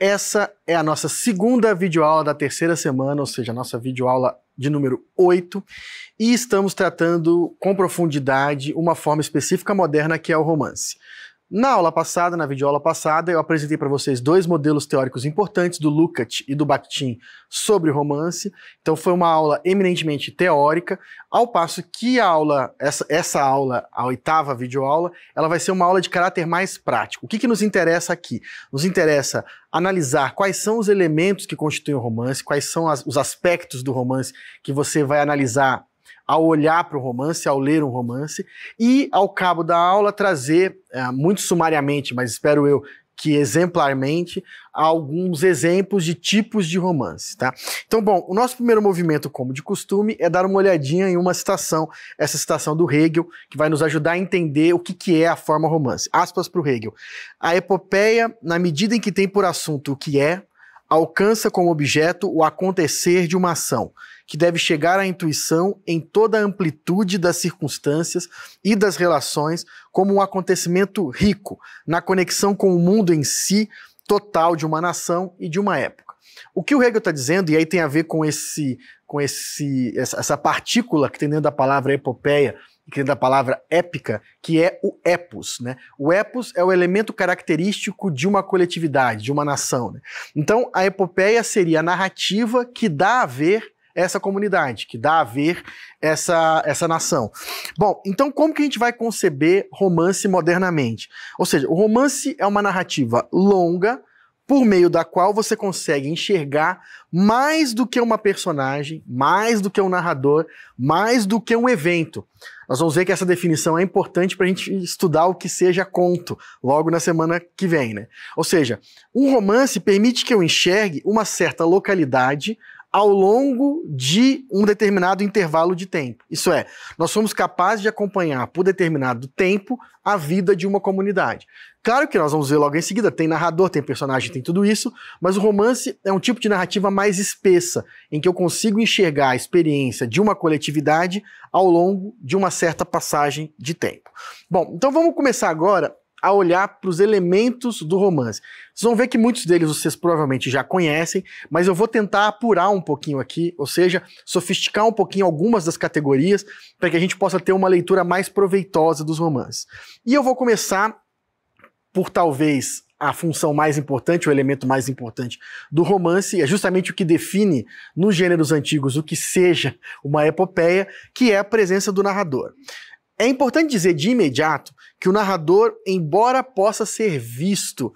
Essa é a nossa segunda videoaula da terceira semana, ou seja, a nossa videoaula de número 8, e estamos tratando com profundidade uma forma específica moderna que é o romance. Na aula passada, na videoaula passada, eu apresentei para vocês dois modelos teóricos importantes do Lukács e do Bakhtin sobre romance. Então foi uma aula eminentemente teórica, ao passo que a aula, essa, essa aula, a oitava videoaula, ela vai ser uma aula de caráter mais prático. O que, que nos interessa aqui? Nos interessa analisar quais são os elementos que constituem o romance, quais são as, os aspectos do romance que você vai analisar ao olhar para o romance, ao ler um romance, e ao cabo da aula trazer, eh, muito sumariamente, mas espero eu que exemplarmente, alguns exemplos de tipos de romance, tá? Então, bom, o nosso primeiro movimento, como de costume, é dar uma olhadinha em uma citação, essa citação do Hegel, que vai nos ajudar a entender o que, que é a forma romance. Aspas para o Hegel. A epopeia, na medida em que tem por assunto o que é, alcança como objeto o acontecer de uma ação, que deve chegar à intuição em toda a amplitude das circunstâncias e das relações, como um acontecimento rico, na conexão com o mundo em si, total de uma nação e de uma época. O que o Hegel está dizendo, e aí tem a ver com esse, com esse, essa partícula que tem dentro da palavra epopeia, que é da palavra épica, que é o epos. Né? O epos é o elemento característico de uma coletividade, de uma nação. Né? Então, a epopeia seria a narrativa que dá a ver essa comunidade, que dá a ver essa, essa nação. Bom, então como que a gente vai conceber romance modernamente? Ou seja, o romance é uma narrativa longa, por meio da qual você consegue enxergar mais do que uma personagem, mais do que um narrador, mais do que um evento. Nós vamos ver que essa definição é importante para a gente estudar o que seja conto logo na semana que vem, né? Ou seja, um romance permite que eu enxergue uma certa localidade ao longo de um determinado intervalo de tempo. Isso é, nós somos capazes de acompanhar por determinado tempo a vida de uma comunidade. Claro que nós vamos ver logo em seguida, tem narrador, tem personagem, tem tudo isso, mas o romance é um tipo de narrativa mais espessa, em que eu consigo enxergar a experiência de uma coletividade ao longo de uma certa passagem de tempo. Bom, então vamos começar agora a olhar para os elementos do romance. Vocês vão ver que muitos deles vocês provavelmente já conhecem, mas eu vou tentar apurar um pouquinho aqui, ou seja, sofisticar um pouquinho algumas das categorias para que a gente possa ter uma leitura mais proveitosa dos romances. E eu vou começar por talvez a função mais importante, o elemento mais importante do romance, é justamente o que define nos gêneros antigos o que seja uma epopeia, que é a presença do narrador. É importante dizer de imediato que o narrador, embora possa ser visto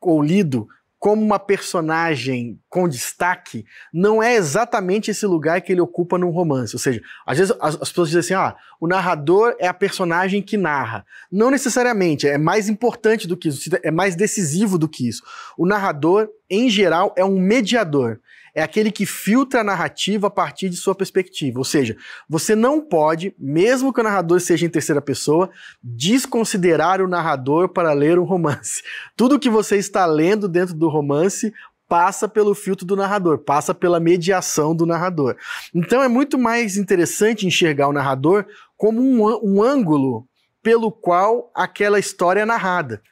ou lido como uma personagem com destaque, não é exatamente esse lugar que ele ocupa num romance. Ou seja, às vezes as, as pessoas dizem assim: ah, o narrador é a personagem que narra. Não necessariamente, é mais importante do que isso, é mais decisivo do que isso. O narrador, em geral, é um mediador é aquele que filtra a narrativa a partir de sua perspectiva. Ou seja, você não pode, mesmo que o narrador seja em terceira pessoa, desconsiderar o narrador para ler um romance. Tudo que você está lendo dentro do romance passa pelo filtro do narrador, passa pela mediação do narrador. Então é muito mais interessante enxergar o narrador como um, um ângulo pelo qual aquela história é narrada.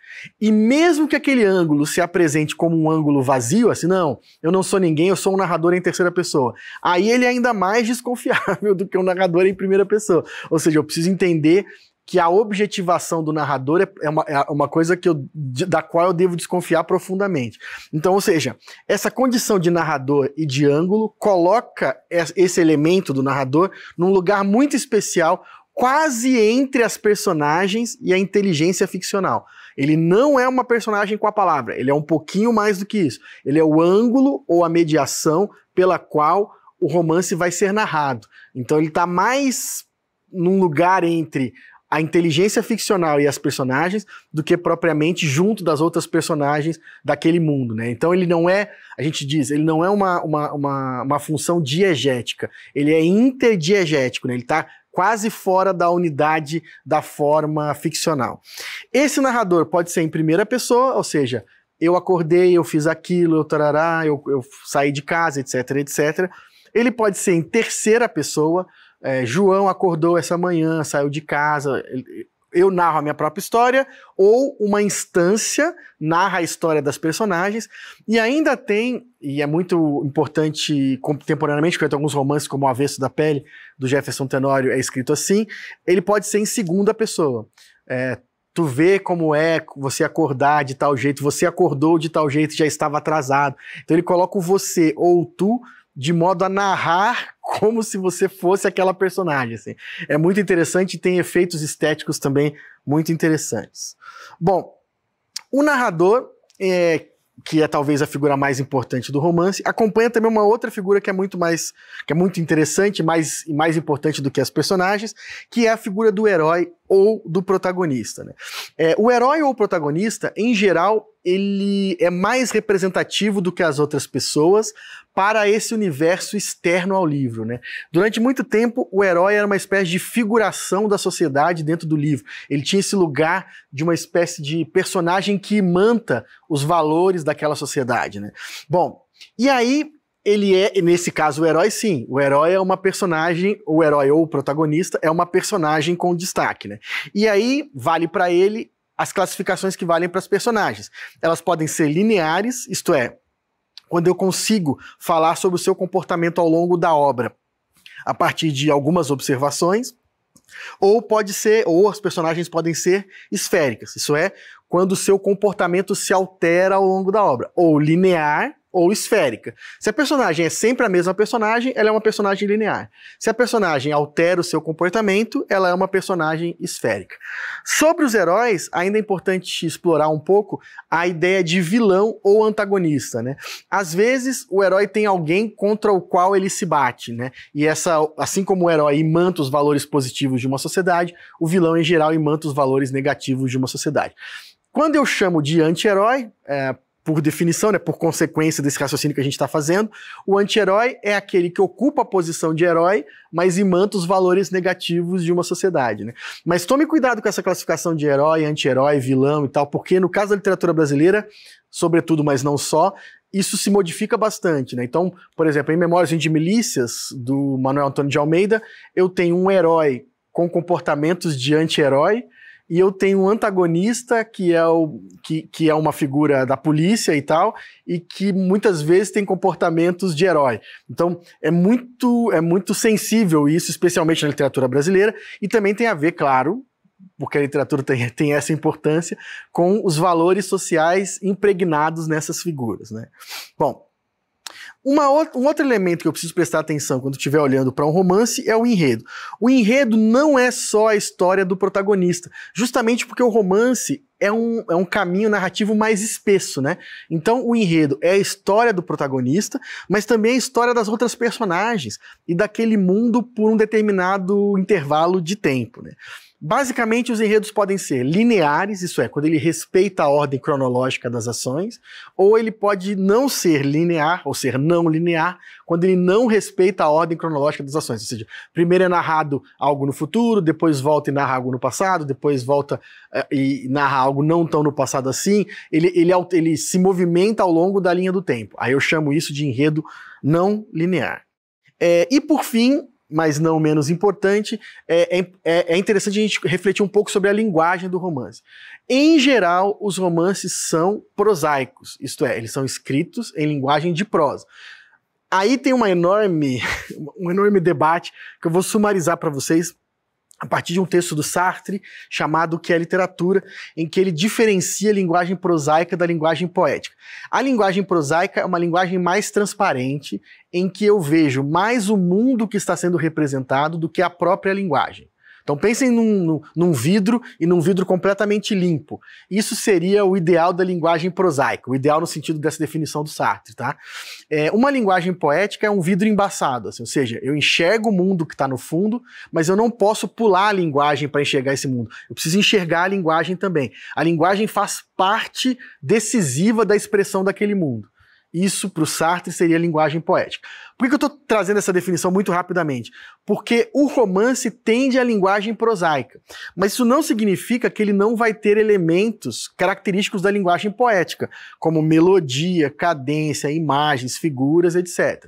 E mesmo que aquele ângulo se apresente como um ângulo vazio, assim, não, eu não sou ninguém, eu sou um narrador em terceira pessoa. Aí ele é ainda mais desconfiável do que um narrador em primeira pessoa. Ou seja, eu preciso entender que a objetivação do narrador é, é uma, é uma coisa que eu, da qual eu devo desconfiar profundamente. Então, ou seja, essa condição de narrador e de ângulo coloca esse elemento do narrador num lugar muito especial quase entre as personagens e a inteligência ficcional. Ele não é uma personagem com a palavra, ele é um pouquinho mais do que isso. Ele é o ângulo ou a mediação pela qual o romance vai ser narrado. Então ele está mais num lugar entre a inteligência ficcional e as personagens do que propriamente junto das outras personagens daquele mundo, né? Então ele não é, a gente diz, ele não é uma, uma, uma, uma função diegética, ele é interdiegético, né? Ele está quase fora da unidade da forma ficcional. Esse narrador pode ser em primeira pessoa, ou seja, eu acordei, eu fiz aquilo, eu tarará, eu, eu saí de casa, etc, etc. Ele pode ser em terceira pessoa, é, João acordou essa manhã, saiu de casa, eu narro a minha própria história, ou uma instância narra a história das personagens, e ainda tem, e é muito importante contemporaneamente, porque tem alguns romances como O Avesso da Pele, do Jefferson Tenório, é escrito assim, ele pode ser em segunda pessoa. É, tu vê como é você acordar de tal jeito, você acordou de tal jeito, já estava atrasado. Então ele coloca o você ou tu de modo a narrar como se você fosse aquela personagem. Assim. É muito interessante e tem efeitos estéticos também muito interessantes. Bom, o narrador, é, que é talvez a figura mais importante do romance, acompanha também uma outra figura que é muito mais, que é muito interessante, mais e mais importante do que as personagens, que é a figura do herói ou do protagonista. Né? É, o herói ou o protagonista, em geral, ele é mais representativo do que as outras pessoas, para esse universo externo ao livro. Né? Durante muito tempo, o herói era uma espécie de figuração da sociedade dentro do livro. Ele tinha esse lugar de uma espécie de personagem que manta os valores daquela sociedade. Né? Bom, e aí ele é, nesse caso, o herói, sim. O herói é uma personagem, o herói ou o protagonista é uma personagem com destaque, né? E aí vale para ele as classificações que valem para os personagens. Elas podem ser lineares, isto é, quando eu consigo falar sobre o seu comportamento ao longo da obra, a partir de algumas observações, ou pode ser, ou as personagens podem ser esféricas, isso é, quando o seu comportamento se altera ao longo da obra, ou linear, ou esférica. Se a personagem é sempre a mesma personagem, ela é uma personagem linear. Se a personagem altera o seu comportamento, ela é uma personagem esférica. Sobre os heróis, ainda é importante explorar um pouco a ideia de vilão ou antagonista, né? Às vezes o herói tem alguém contra o qual ele se bate, né? E essa, assim como o herói imanta os valores positivos de uma sociedade, o vilão em geral imanta os valores negativos de uma sociedade. Quando eu chamo de anti-herói, é, por definição, né, por consequência desse raciocínio que a gente está fazendo, o anti-herói é aquele que ocupa a posição de herói, mas imanta os valores negativos de uma sociedade. Né? Mas tome cuidado com essa classificação de herói, anti-herói, vilão e tal, porque no caso da literatura brasileira, sobretudo, mas não só, isso se modifica bastante, né? Então, por exemplo, em Memórias de Milícias, do Manuel Antônio de Almeida, eu tenho um herói com comportamentos de anti-herói, e eu tenho um antagonista que é, o, que, que é uma figura da polícia e tal, e que muitas vezes tem comportamentos de herói. Então é muito, é muito sensível isso, especialmente na literatura brasileira, e também tem a ver, claro, porque a literatura tem, tem essa importância, com os valores sociais impregnados nessas figuras. Né? Bom, uma, um outro elemento que eu preciso prestar atenção quando estiver olhando para um romance é o enredo. O enredo não é só a história do protagonista, justamente porque o romance é um, é um caminho narrativo mais espesso, né? Então o enredo é a história do protagonista, mas também a história das outras personagens e daquele mundo por um determinado intervalo de tempo, né? Basicamente, os enredos podem ser lineares, isso é, quando ele respeita a ordem cronológica das ações, ou ele pode não ser linear, ou ser não linear, quando ele não respeita a ordem cronológica das ações. Ou seja, primeiro é narrado algo no futuro, depois volta e narra algo no passado, depois volta eh, e narra algo não tão no passado assim. Ele, ele, ele se movimenta ao longo da linha do tempo. Aí eu chamo isso de enredo não linear. É, e por fim, mas não menos importante, é, é, é, é, interessante a gente refletir um pouco sobre a linguagem do romance. Em geral, os romances são prosaicos, isto é, eles são escritos em linguagem de prosa. Aí tem uma enorme, um enorme debate que eu vou sumarizar para vocês a partir de um texto do Sartre chamado O que é literatura, em que ele diferencia a linguagem prosaica da linguagem poética. A linguagem prosaica é uma linguagem mais transparente, em que eu vejo mais o mundo que está sendo representado do que a própria linguagem. Então pensem num, num, vidro e num vidro completamente limpo. Isso seria o ideal da linguagem prosaica, o ideal no sentido dessa definição do Sartre, tá? É, uma linguagem poética é um vidro embaçado, assim, ou seja, eu enxergo o mundo que está no fundo, mas eu não posso pular a linguagem para enxergar esse mundo. Eu preciso enxergar a linguagem também. A linguagem faz parte decisiva da expressão daquele mundo. Isso para o Sartre seria linguagem poética. Por que eu estou trazendo essa definição muito rapidamente? Porque o romance tende à linguagem prosaica, mas isso não significa que ele não vai ter elementos característicos da linguagem poética, como melodia, cadência, imagens, figuras, etc.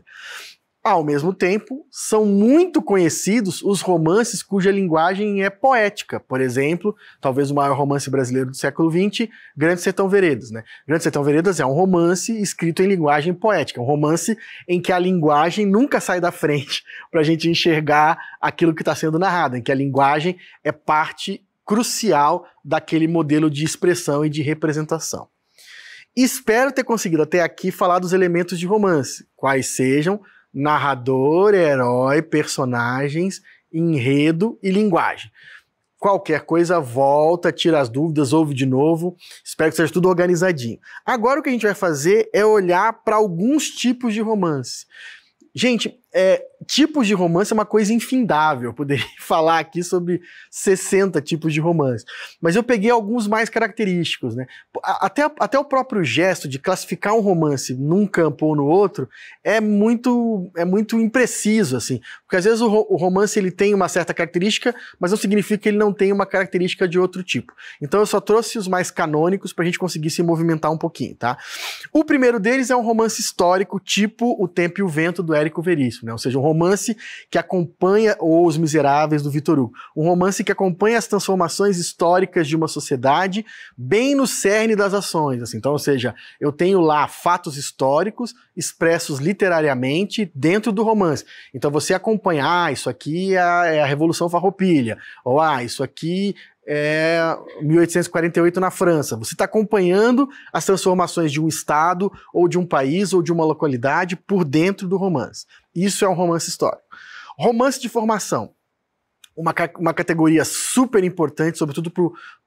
Ao mesmo tempo, são muito conhecidos os romances cuja linguagem é poética. Por exemplo, talvez o maior romance brasileiro do século XX, Grande Sertão Veredas. Né? Grande Sertão Veredas é um romance escrito em linguagem poética, um romance em que a linguagem nunca sai da frente para a gente enxergar aquilo que está sendo narrado, em que a linguagem é parte crucial daquele modelo de expressão e de representação. Espero ter conseguido até aqui falar dos elementos de romance, quais sejam narrador, herói, personagens, enredo e linguagem. Qualquer coisa, volta, tira as dúvidas, ouve de novo. Espero que seja tudo organizadinho. Agora o que a gente vai fazer é olhar para alguns tipos de romance. Gente, é, tipos de romance é uma coisa infindável. Eu poderia falar aqui sobre 60 tipos de romance. Mas eu peguei alguns mais característicos, né? Até, até o próprio gesto de classificar um romance num campo ou no outro é muito é muito impreciso, assim. Porque às vezes o, o romance ele tem uma certa característica, mas não significa que ele não tem uma característica de outro tipo. Então eu só trouxe os mais canônicos para a gente conseguir se movimentar um pouquinho, tá? O primeiro deles é um romance histórico, tipo O Tempo e o Vento, do Érico Veríssimo né? ou seja, um romance que acompanha ou Os Miseráveis do Victor Hugo, um romance que acompanha as transformações históricas de uma sociedade bem no cerne das ações. Assim. Então, ou seja, eu tenho lá fatos históricos expressos literariamente dentro do romance. Então você acompanha, ah, isso aqui é a, é a Revolução Farroupilha, ou ah, isso aqui é 1848 na França. Você está acompanhando as transformações de um estado, ou de um país, ou de uma localidade por dentro do romance. Isso é um romance histórico. Romance de formação. Uma, uma categoria super importante, sobretudo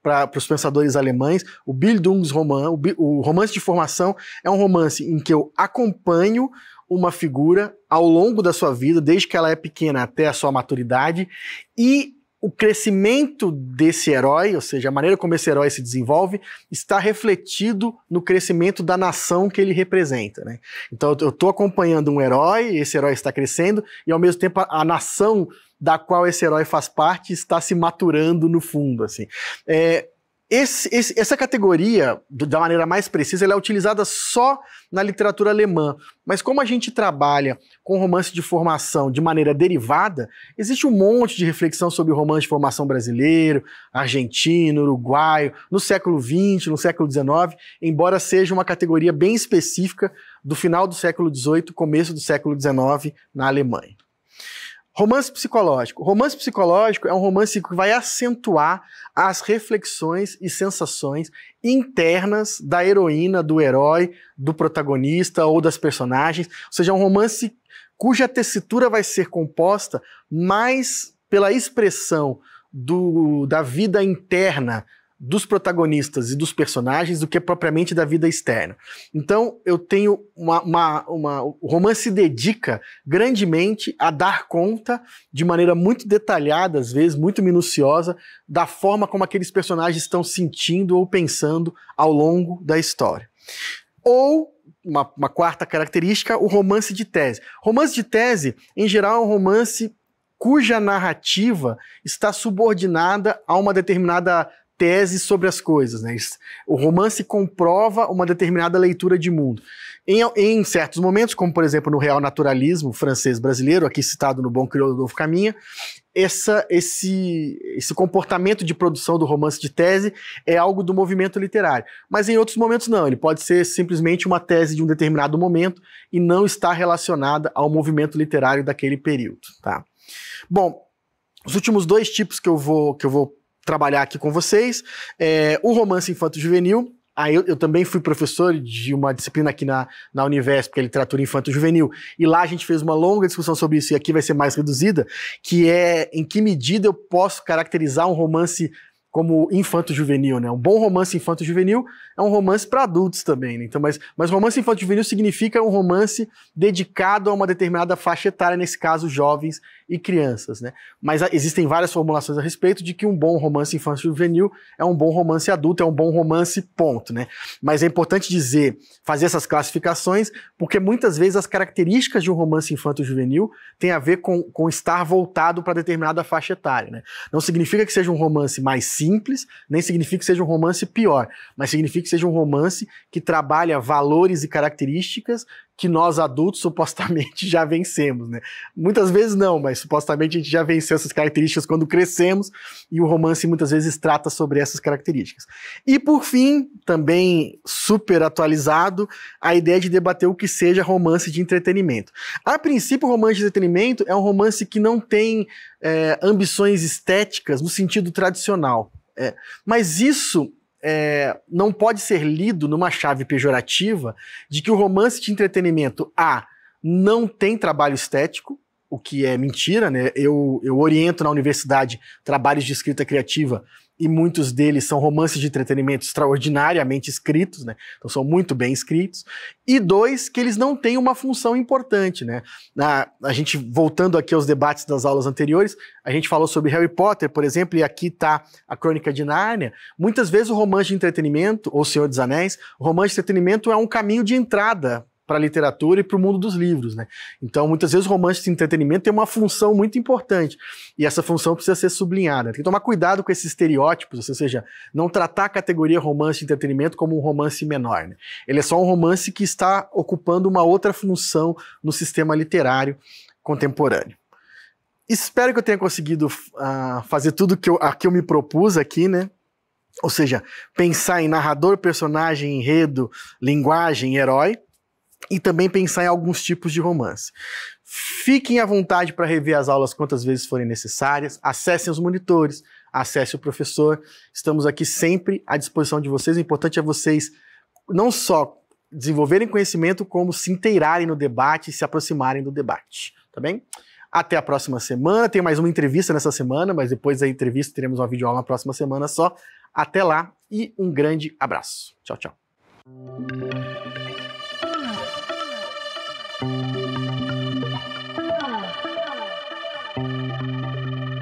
para os pensadores alemães, o Bildungsroman, o, o romance de formação, é um romance em que eu acompanho uma figura ao longo da sua vida, desde que ela é pequena até a sua maturidade, e o crescimento desse herói, ou seja, a maneira como esse herói se desenvolve, está refletido no crescimento da nação que ele representa. Né? Então eu estou acompanhando um herói, esse herói está crescendo, e ao mesmo tempo a, a, nação da qual esse herói faz parte está se maturando no fundo. assim. É, esse, esse, essa categoria, do, da maneira mais precisa, ela é utilizada só na literatura alemã. Mas como a gente trabalha com romance de formação de maneira derivada, existe um monte de reflexão sobre romance de formação brasileiro, argentino, uruguaio, no século XX, no século XIX, embora seja uma categoria bem específica do final do século XVIII, começo do século XIX na Alemanha. Romance psicológico. Romance psicológico é um romance que vai acentuar as reflexões e sensações internas da heroína, do herói, do protagonista ou das personagens. Ou seja, é um romance cuja tessitura vai ser composta mais pela expressão do, da vida interna dos protagonistas e dos personagens do que propriamente da vida externa. Então, eu tenho uma, uma, uma, O romance se dedica grandemente a dar conta, de maneira muito detalhada, às vezes, muito minuciosa, da forma como aqueles personagens estão sentindo ou pensando ao longo da história. Ou. Uma, uma quarta característica, o romance de tese. Romance de tese, em geral, é um romance cuja narrativa está subordinada a uma determinada tese sobre as coisas. Né? O romance comprova uma determinada leitura de mundo. Em, em, certos momentos, como por exemplo no real naturalismo francês brasileiro, aqui citado no Bom do Adolfo Caminha, essa, esse, esse comportamento de produção do romance de tese é algo do movimento literário. Mas em outros momentos não, ele pode ser simplesmente uma tese de um determinado momento e não está relacionada ao movimento literário daquele período. Tá? Bom, os últimos dois tipos que eu vou, que eu vou trabalhar aqui com vocês. É, o romance infanto-juvenil. Aí eu, eu, também fui professor de uma disciplina aqui na, na Univesp, que é literatura infanto-juvenil. E lá a gente fez uma longa discussão sobre isso, e aqui vai ser mais reduzida, que é em que medida eu posso caracterizar um romance como infanto-juvenil, né? Um bom romance infanto-juvenil é um romance para adultos também, né? Então, mas, mas romance infanto-juvenil significa um romance dedicado a uma determinada faixa etária, nesse caso, jovens e crianças, né? Mas a, existem várias formulações a respeito de que um bom romance infanto-juvenil é um bom romance adulto, é um bom romance ponto, né? Mas é importante dizer, fazer essas classificações, porque muitas vezes as características de um romance infanto-juvenil têm a ver com, com estar voltado para determinada faixa etária, né? Não significa que seja um romance mais simples, simples, nem significa que seja um romance pior, mas significa que seja um romance que trabalha valores e características que nós adultos supostamente já vencemos, né? Muitas vezes não, mas supostamente a gente já venceu essas características quando crescemos e o romance muitas vezes trata sobre essas características. E por fim, também super atualizado, a ideia de debater o que seja romance de entretenimento. A princípio, o romance de entretenimento é um romance que não tem é, ambições estéticas no sentido tradicional. É, mas isso é, não pode ser lido numa chave pejorativa de que o romance de entretenimento A não tem trabalho estético, o que é mentira, né? Eu, eu oriento na universidade trabalhos de escrita criativa e muitos deles são romances de entretenimento extraordinariamente escritos, né? Então são muito bem escritos. E dois, que eles não têm uma função importante, né? Na, a gente, voltando aqui aos debates das aulas anteriores, a gente falou sobre Harry Potter, por exemplo, e aqui está a Crônica de Nárnia. Muitas vezes o romance de entretenimento, ou Senhor dos Anéis, o romance de entretenimento é um caminho de entrada para a literatura e para o mundo dos livros, né? Então, muitas vezes, romance de entretenimento tem uma função muito importante e essa função precisa ser sublinhada. Tem que tomar cuidado com esses estereótipos, ou seja, não tratar a categoria romance de entretenimento como um romance menor. Né? Ele é só um romance que está ocupando uma outra função no sistema literário contemporâneo. Espero que eu tenha conseguido uh, fazer tudo que eu, a que eu me propus aqui, né? Ou seja, pensar em narrador, personagem, enredo, linguagem, herói e também pensar em alguns tipos de romance. Fiquem à vontade para rever as aulas quantas vezes forem necessárias, acessem os monitores, acesse o professor. Estamos aqui sempre à disposição de vocês. O importante é vocês não só desenvolverem conhecimento, como se inteirarem no debate e se aproximarem do debate, tá bem? Até a próxima semana. Tem mais uma entrevista nessa semana, mas depois da entrevista teremos uma videoaula na próxima semana só. Até lá e um grande abraço. Tchau, tchau. Thank you.